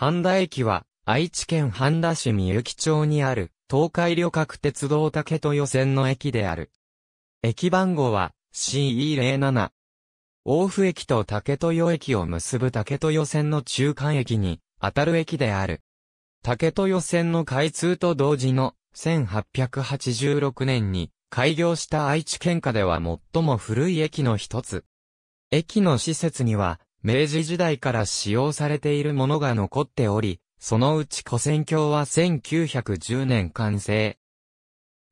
半田駅は、愛知県半田市三幸町にある、東海旅客鉄道竹豊線の駅である。駅番号は CE07。大府駅と竹豊駅を結ぶ竹豊線の中間駅に当たる駅である。竹豊線の開通と同時の1886年に開業した愛知県下では最も古い駅の一つ。駅の施設には明治時代から使用されているものが残っており、そのうち古戦橋は1910年完成。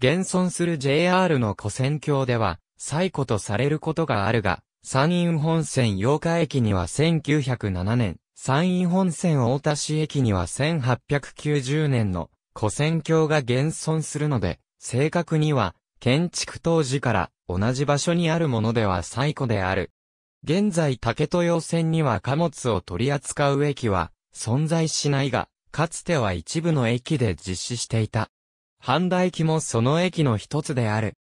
現存する JR の古戦橋では、最古とされることがあるが、山陰本線八日駅には1907年、山陰本線大田市駅には1890年の古戦橋が現存するので、正確には、建築当時から同じ場所にあるものでは最古である。現在竹豊線には貨物を取り扱う駅は存在しないが、かつては一部の駅で実施していた。半田駅もその駅の一つである。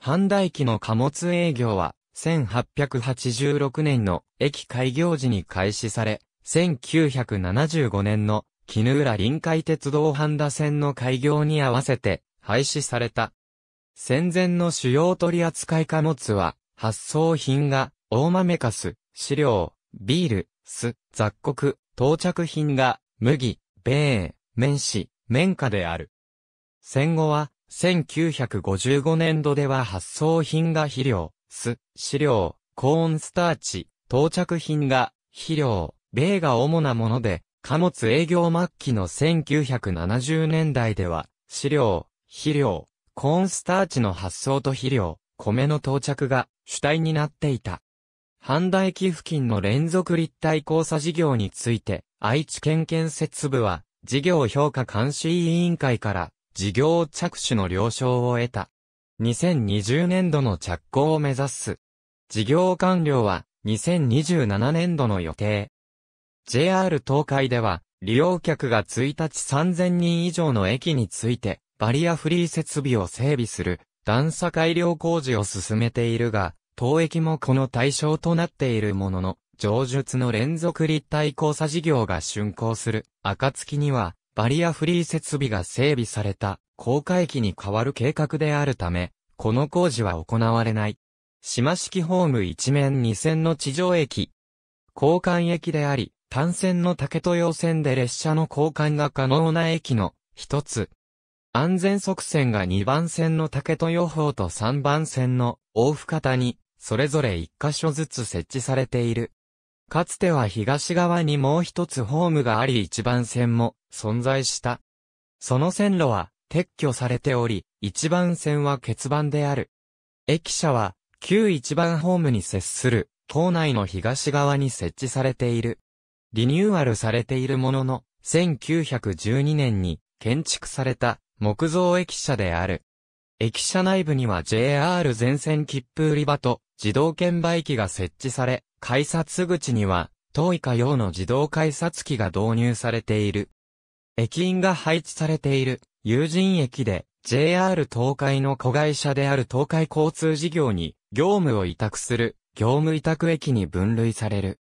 半田駅の貨物営業は、1886年の駅開業時に開始され、1975年の絹浦臨海鉄道半田線の開業に合わせて廃止された。戦前の主要取扱貨物は、発送品が大豆かす、飼料、ビール、酢、雑穀、到着品が、麦、米、麺紙、綿花である。戦後は、1955年度では発送品が肥料、酢、飼料、コーンスターチ、到着品が、肥料、米が主なもので、貨物営業末期の1970年代では、飼料、肥料、コーンスターチの発送と肥料、米の到着が主体になっていた。半田駅付近の連続立体交差事業について、愛知県建設部は、事業評価監視委員会から、事業着手の了承を得た。2020年度の着工を目指す。事業完了は、2027年度の予定。JR 東海では、利用客が1日3000人以上の駅について、バリアフリー設備を整備する、段差改良工事を進めているが、投駅もこの対象となっているものの、上述の連続立体交差事業が竣工する、暁には、バリアフリー設備が整備された、高架駅に変わる計画であるため、この工事は行われない。島式ホーム一面二線の地上駅。交換駅であり、単線の竹豊線で列車の交換が可能な駅の一つ。安全側線が2番線の竹豊方と3番線の大深にそれぞれ一箇所ずつ設置されている。かつては東側にもう一つホームがあり一番線も存在した。その線路は撤去されており、一番線は欠番である。駅舎は旧一番ホームに接する島内の東側に設置されている。リニューアルされているものの、1912年に建築された木造駅舎である。駅舎内部には JR 全線切符売り場と自動券売機が設置され、改札口には、当以下用の自動改札機が導入されている。駅員が配置されている、有人駅で、JR 東海の子会社である東海交通事業に、業務を委託する、業務委託駅に分類される。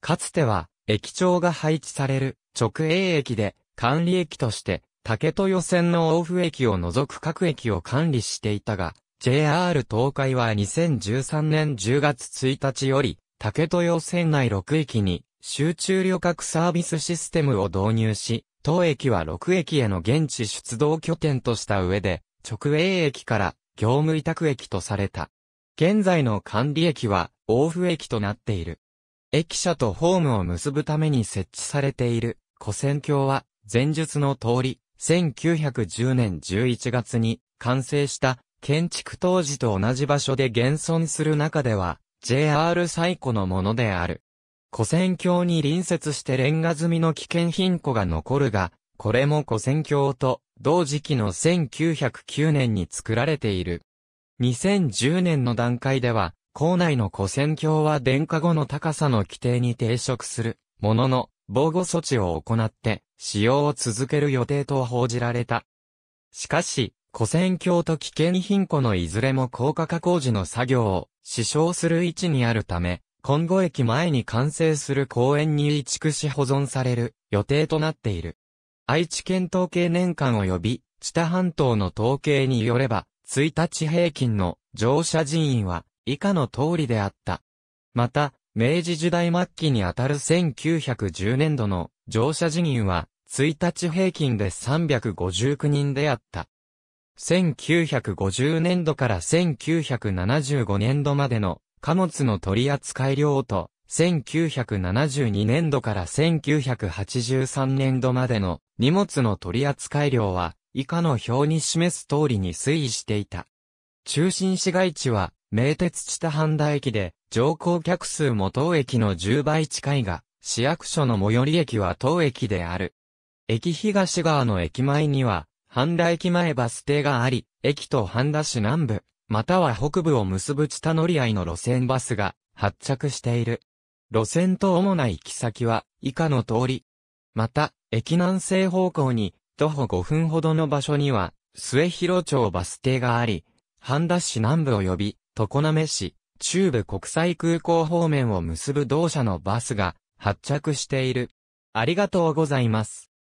かつては、駅長が配置される、直営駅で、管理駅として、竹豊線の大府駅を除く各駅を管理していたが、JR 東海は2013年10月1日より、竹豊線内6駅に集中旅客サービスシステムを導入し、当駅は6駅への現地出動拠点とした上で、直営駅から業務委託駅とされた。現在の管理駅は大府駅となっている。駅舎とホームを結ぶために設置されている古線橋は前述の通り1910年11月に完成した建築当時と同じ場所で現存する中では JR 最古のものである。古戦橋に隣接してレンガ積みの危険品庫が残るが、これも古戦橋と同時期の1909年に作られている。2010年の段階では、校内の古戦橋は電化後の高さの規定に抵触する、ものの、防護措置を行って、使用を続ける予定と報じられた。しかし、古戦橋と危険品庫のいずれも高架化工事の作業を支障する位置にあるため、今後駅前に完成する公園に移築し保存される予定となっている。愛知県統計年間及び、知多半島の統計によれば、1日平均の乗車人員は以下の通りであった。また、明治時代末期にあたる1910年度の乗車人員は1日平均で359人であった。1950年度から1975年度までの貨物の取扱量と、1972年度から1983年度までの荷物の取扱量は、以下の表に示す通りに推移していた。中心市街地は、名鉄下半田駅で、乗降客数も当駅の10倍近いが、市役所の最寄り駅は当駅である。駅東側の駅前には、半田駅前バス停があり、駅と半田市南部、または北部を結ぶ地下乗り合いの路線バスが発着している。路線と主な行き先は以下の通り。また、駅南西方向に徒歩5分ほどの場所には末広町バス停があり、半田市南部及び常滑市、中部国際空港方面を結ぶ同社のバスが発着している。ありがとうございます。